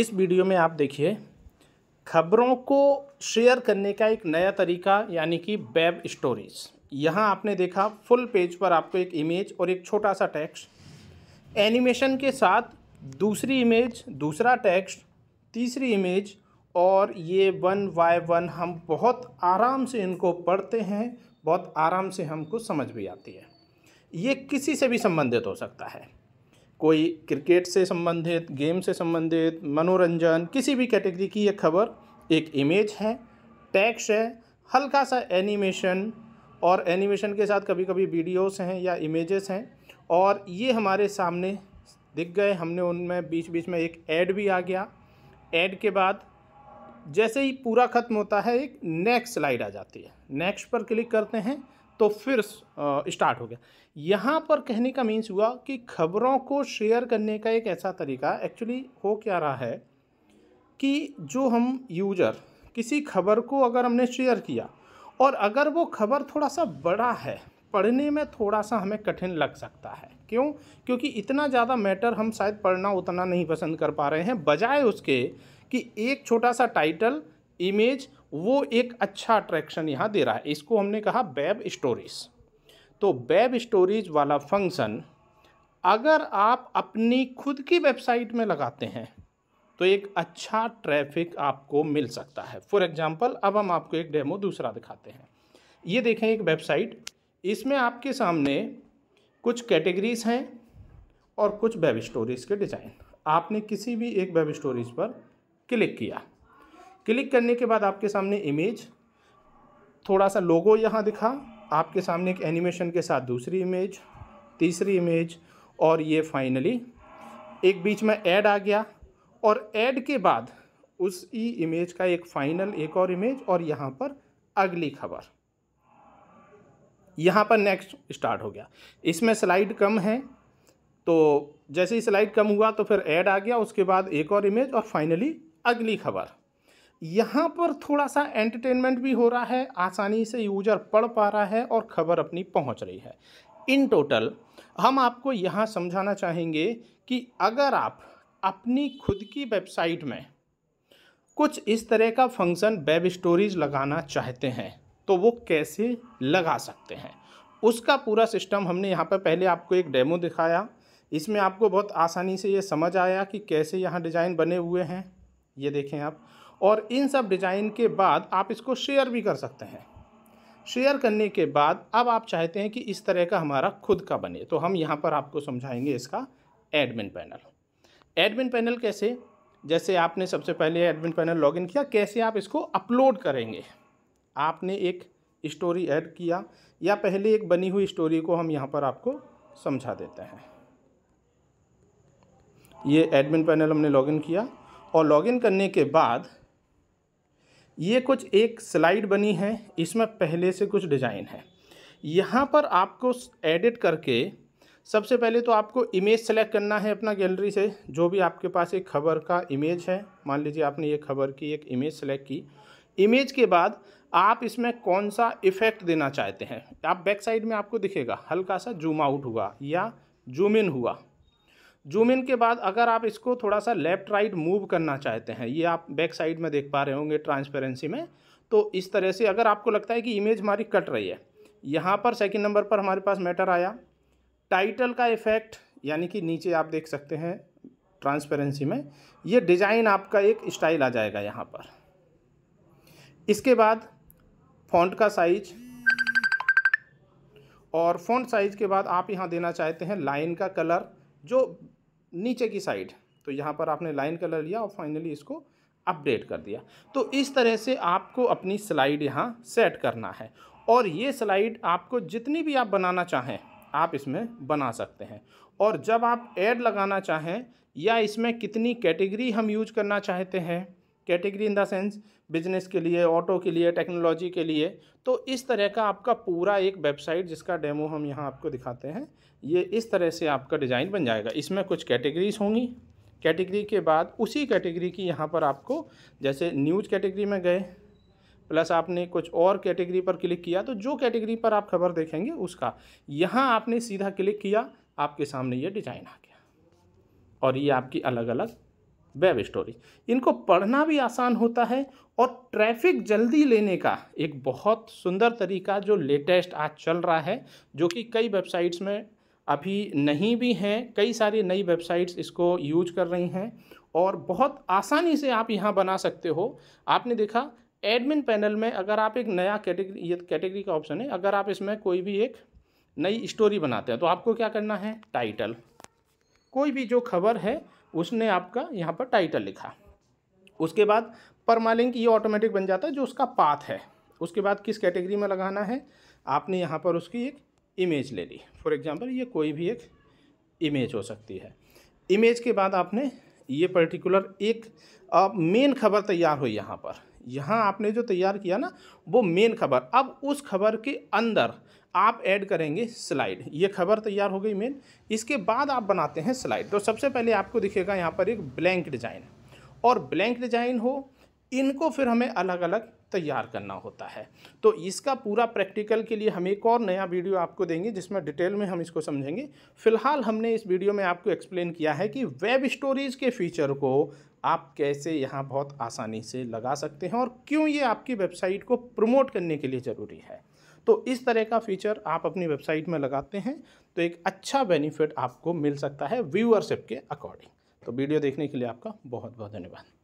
इस वीडियो में आप देखिए खबरों को शेयर करने का एक नया तरीका यानी कि वेब स्टोरीज यहाँ आपने देखा फुल पेज पर आपको एक इमेज और एक छोटा सा टेक्स्ट एनिमेशन के साथ दूसरी इमेज दूसरा टेक्स्ट तीसरी इमेज और ये वन बाय वन हम बहुत आराम से इनको पढ़ते हैं बहुत आराम से हमको समझ भी आती है ये किसी से भी संबंधित हो सकता है कोई क्रिकेट से संबंधित गेम से संबंधित मनोरंजन किसी भी कैटेगरी की ये खबर एक इमेज है टैक्स है हल्का सा एनिमेशन और एनिमेशन के साथ कभी कभी वीडियोस हैं या इमेजेस हैं और ये हमारे सामने दिख गए हमने उनमें बीच बीच में एक ऐड भी आ गया ऐड के बाद जैसे ही पूरा ख़त्म होता है एक नेक्स्ट स्लाइड आ जाती है नेक्स्ट पर क्लिक करते हैं तो फिर स्टार्ट हो गया यहाँ पर कहने का मीन्स हुआ कि खबरों को शेयर करने का एक ऐसा तरीका एक्चुअली हो क्या रहा है कि जो हम यूजर किसी खबर को अगर हमने शेयर किया और अगर वो खबर थोड़ा सा बड़ा है पढ़ने में थोड़ा सा हमें कठिन लग सकता है क्यों क्योंकि इतना ज़्यादा मैटर हम शायद पढ़ना उतना नहीं पसंद कर पा रहे हैं बजाय उसके कि एक छोटा सा टाइटल इमेज वो एक अच्छा अट्रैक्शन यहाँ दे रहा है इसको हमने कहा वेब स्टोरीज तो वेब स्टोरीज वाला फंक्शन अगर आप अपनी खुद की वेबसाइट में लगाते हैं तो एक अच्छा ट्रैफिक आपको मिल सकता है फॉर एग्ज़ाम्पल अब हम आपको एक डेमो दूसरा दिखाते हैं ये देखें एक वेबसाइट इसमें आपके सामने कुछ कैटेगरीज हैं और कुछ वेब स्टोरीज़ के डिज़ाइन आपने किसी भी एक वेब स्टोरीज़ पर क्लिक किया क्लिक करने के बाद आपके सामने इमेज थोड़ा सा लोगो यहाँ दिखा आपके सामने एक एनिमेशन के साथ दूसरी इमेज तीसरी इमेज और ये फाइनली एक बीच में ऐड आ गया और ऐड के बाद उस ई इमेज का एक फाइनल एक और इमेज और यहाँ पर अगली खबर यहाँ पर नेक्स्ट स्टार्ट हो गया इसमें स्लाइड कम है तो जैसे ही स्लाइड कम हुआ तो फिर ऐड आ गया उसके बाद एक और इमेज और फाइनली अगली खबर यहाँ पर थोड़ा सा एंटरटेनमेंट भी हो रहा है आसानी से यूजर पढ़ पा रहा है और खबर अपनी पहुँच रही है इन टोटल हम आपको यहाँ समझाना चाहेंगे कि अगर आप अपनी खुद की वेबसाइट में कुछ इस तरह का फंक्शन वेब स्टोरीज लगाना चाहते हैं तो वो कैसे लगा सकते हैं उसका पूरा सिस्टम हमने यहाँ पर पहले आपको एक डेमो दिखाया इसमें आपको बहुत आसानी से ये समझ आया कि कैसे यहाँ डिज़ाइन बने हुए हैं ये देखें आप और इन सब डिज़ाइन के बाद आप इसको शेयर भी कर सकते हैं शेयर करने के बाद अब आप चाहते हैं कि इस तरह का हमारा खुद का बने तो हम यहाँ पर आपको समझाएंगे इसका एडमिन पैनल एडमिन पैनल कैसे जैसे आपने सबसे पहले एडमिन पैनल लॉगिन किया कैसे आप इसको अपलोड करेंगे आपने एक स्टोरी ऐड किया या पहले एक बनी हुई स्टोरी को हम यहाँ पर आपको समझा देते हैं ये एडमिन पैनल हमने लॉगिन किया और लॉगिन करने के बाद ये कुछ एक स्लाइड बनी है इसमें पहले से कुछ डिज़ाइन है यहाँ पर आपको एडिट करके सबसे पहले तो आपको इमेज सेलेक्ट करना है अपना गैलरी से जो भी आपके पास एक खबर का इमेज है मान लीजिए आपने ये खबर की एक इमेज सेलेक्ट की इमेज के बाद आप इसमें कौन सा इफ़ेक्ट देना चाहते हैं आप बैक साइड में आपको दिखेगा हल्का सा जूम आउट हुआ या जूम इन हुआ जूम इन के बाद अगर आप इसको थोड़ा सा लेफ़्ट राइट मूव करना चाहते हैं ये आप बैक साइड में देख पा रहे होंगे ट्रांसपेरेंसी में तो इस तरह से अगर आपको लगता है कि इमेज हमारी कट रही है यहाँ पर सेकेंड नंबर पर हमारे पास मैटर आया टाइटल का इफ़ेक्ट यानी कि नीचे आप देख सकते हैं ट्रांसपेरेंसी में ये डिज़ाइन आपका एक स्टाइल आ जाएगा यहाँ पर इसके बाद फॉन्ट का साइज और फॉन्ट साइज के बाद आप यहाँ देना चाहते हैं लाइन का कलर जो नीचे की साइड तो यहाँ पर आपने लाइन कलर लिया और फाइनली इसको अपडेट कर दिया तो इस तरह से आपको अपनी स्लाइड यहाँ सेट करना है और ये स्लाइड आपको जितनी भी आप बनाना चाहें आप इसमें बना सकते हैं और जब आप एड लगाना चाहें या इसमें कितनी कैटेगरी हम यूज करना चाहते हैं category in the sense business के लिए ऑटो के लिए टेक्नोलॉजी के लिए तो इस तरह का आपका पूरा एक वेबसाइट जिसका डेमो हम यहाँ आपको दिखाते हैं ये इस तरह से आपका डिज़ाइन बन जाएगा इसमें कुछ कैटेगरीज होंगी कैटेगरी के बाद उसी कैटेगरी की यहाँ पर आपको जैसे न्यूज कैटेगरी में गए प्लस आपने कुछ और कैटेगरी पर क्लिक किया तो जो कैटेगरी पर आप खबर देखेंगे उसका यहाँ आपने सीधा क्लिक किया आपके सामने ये डिजाइन आ गया और ये आपकी अलग अलग वेब स्टोरी इनको पढ़ना भी आसान होता है और ट्रैफिक जल्दी लेने का एक बहुत सुंदर तरीका जो लेटेस्ट आज चल रहा है जो कि कई वेबसाइट्स में अभी नहीं भी हैं कई सारी नई वेबसाइट्स इसको यूज कर रही हैं और बहुत आसानी से आप यहाँ बना सकते हो आपने देखा एडमिन पैनल में अगर आप एक नया कैटेगरी ये कैटेगरी का ऑप्शन है अगर आप इसमें कोई भी एक नई स्टोरी बनाते हैं तो आपको क्या करना है टाइटल कोई भी जो खबर है उसने आपका यहाँ पर टाइटल लिखा उसके बाद परमालिंक ये ऑटोमेटिक बन जाता है जो उसका पाथ है उसके बाद किस कैटेगरी में लगाना है आपने यहाँ पर उसकी एक इमेज ले ली फॉर एग्ज़ाम्पल ये कोई भी एक इमेज हो सकती है इमेज के बाद आपने ये पर्टिकुलर एक मेन खबर तैयार हुई यहाँ पर यहाँ आपने जो तैयार किया ना वो मेन खबर अब उस खबर के अंदर आप ऐड करेंगे स्लाइड ये खबर तैयार हो गई मेन इसके बाद आप बनाते हैं स्लाइड तो सबसे पहले आपको दिखेगा यहाँ पर एक ब्लैंक डिज़ाइन और ब्लैंक डिज़ाइन हो इनको फिर हमें अलग अलग तैयार करना होता है तो इसका पूरा प्रैक्टिकल के लिए हम एक और नया वीडियो आपको देंगे जिसमें डिटेल में हम इसको समझेंगे फिलहाल हमने इस वीडियो में आपको एक्सप्लेन किया है कि वेब स्टोरीज के फीचर को आप कैसे यहाँ बहुत आसानी से लगा सकते हैं और क्यों ये आपकी वेबसाइट को प्रमोट करने के लिए ज़रूरी है तो इस तरह का फीचर आप अपनी वेबसाइट में लगाते हैं तो एक अच्छा बेनिफिट आपको मिल सकता है व्यूअरशिप के अकॉर्डिंग तो वीडियो देखने के लिए आपका बहुत बहुत धन्यवाद